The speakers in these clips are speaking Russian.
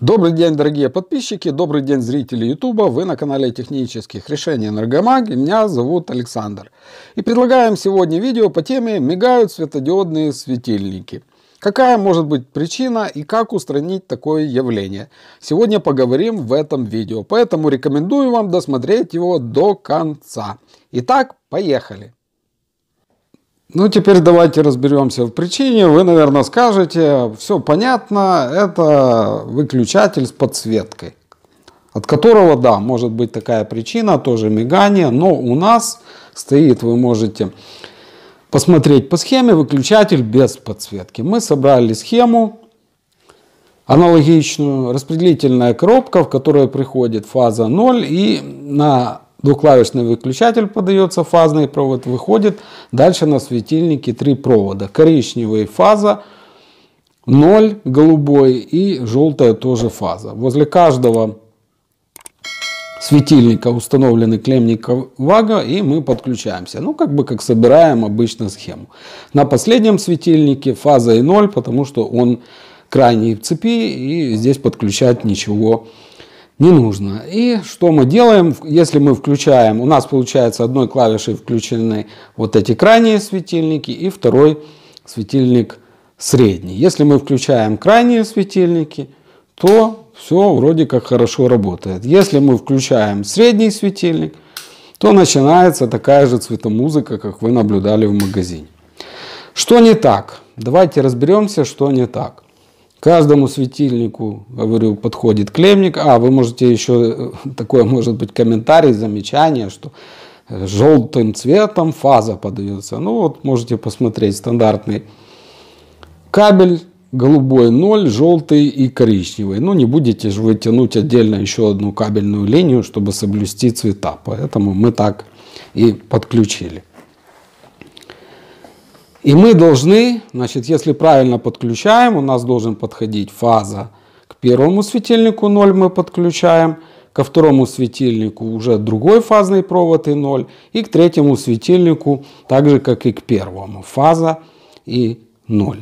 Добрый день, дорогие подписчики, добрый день, зрители YouTube. Вы на канале технических решений Энергомаг, меня зовут Александр. И предлагаем сегодня видео по теме «Мигают светодиодные светильники». Какая может быть причина и как устранить такое явление? Сегодня поговорим в этом видео, поэтому рекомендую вам досмотреть его до конца. Итак, поехали! Ну, теперь давайте разберемся в причине. Вы, наверное, скажете, все понятно, это выключатель с подсветкой, от которого, да, может быть такая причина, тоже мигание, но у нас стоит, вы можете посмотреть по схеме, выключатель без подсветки. Мы собрали схему аналогичную, распределительная коробка, в которой приходит фаза 0 и на двухклавишный выключатель подается, фазный провод выходит. Дальше на светильнике три провода. Коричневый фаза, 0 голубой и желтая тоже фаза. Возле каждого светильника установлены клеммника вага и мы подключаемся. Ну, как бы как собираем обычно схему. На последнем светильнике фаза и 0, потому что он крайний в цепи и здесь подключать ничего не не нужно. И что мы делаем, если мы включаем, у нас получается одной клавишей включены вот эти крайние светильники и второй светильник средний. Если мы включаем крайние светильники, то все вроде как хорошо работает. Если мы включаем средний светильник, то начинается такая же цветомузыка, как вы наблюдали в магазине. Что не так? Давайте разберемся, что не так. Каждому светильнику, говорю, подходит клемник. А, вы можете еще, э, такое может быть комментарий, замечание, что э, желтым цветом фаза подается. Ну вот можете посмотреть стандартный кабель, голубой 0, желтый и коричневый. Ну не будете же вытянуть отдельно еще одну кабельную линию, чтобы соблюсти цвета. Поэтому мы так и подключили. И мы должны, значит, если правильно подключаем, у нас должен подходить фаза к первому светильнику 0 мы подключаем, ко второму светильнику уже другой фазный провод и 0, и к третьему светильнику, так же как и к первому, фаза и 0.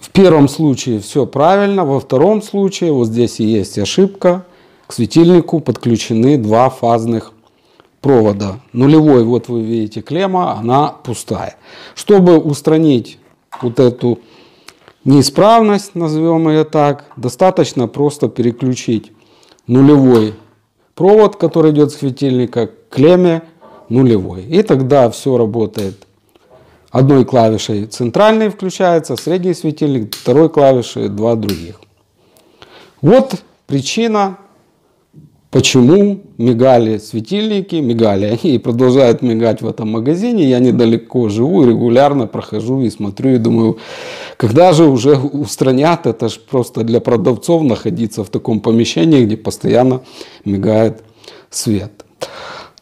В первом случае все правильно, во втором случае, вот здесь и есть ошибка, к светильнику подключены два фазных провода нулевой, вот вы видите, клемма, она пустая. Чтобы устранить вот эту неисправность, назовем ее так, достаточно просто переключить нулевой провод, который идет с светильника, к клемме нулевой. И тогда все работает одной клавишей центральный включается, средний светильник, второй клавишей два других. Вот причина Почему мигали светильники, мигали они и продолжают мигать в этом магазине. Я недалеко живу, регулярно прохожу и смотрю и думаю, когда же уже устранят, это же просто для продавцов находиться в таком помещении, где постоянно мигает свет.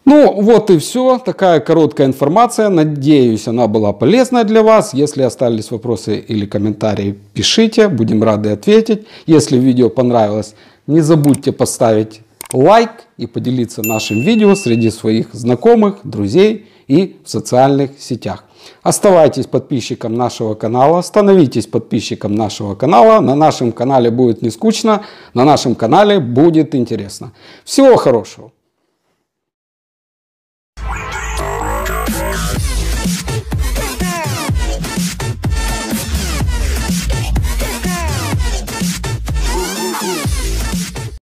Ну вот и все, такая короткая информация, надеюсь она была полезна для вас. Если остались вопросы или комментарии, пишите, будем рады ответить. Если видео понравилось, не забудьте поставить лайк и поделиться нашим видео среди своих знакомых, друзей и в социальных сетях. Оставайтесь подписчиком нашего канала, становитесь подписчиком нашего канала. На нашем канале будет не скучно, на нашем канале будет интересно. Всего хорошего!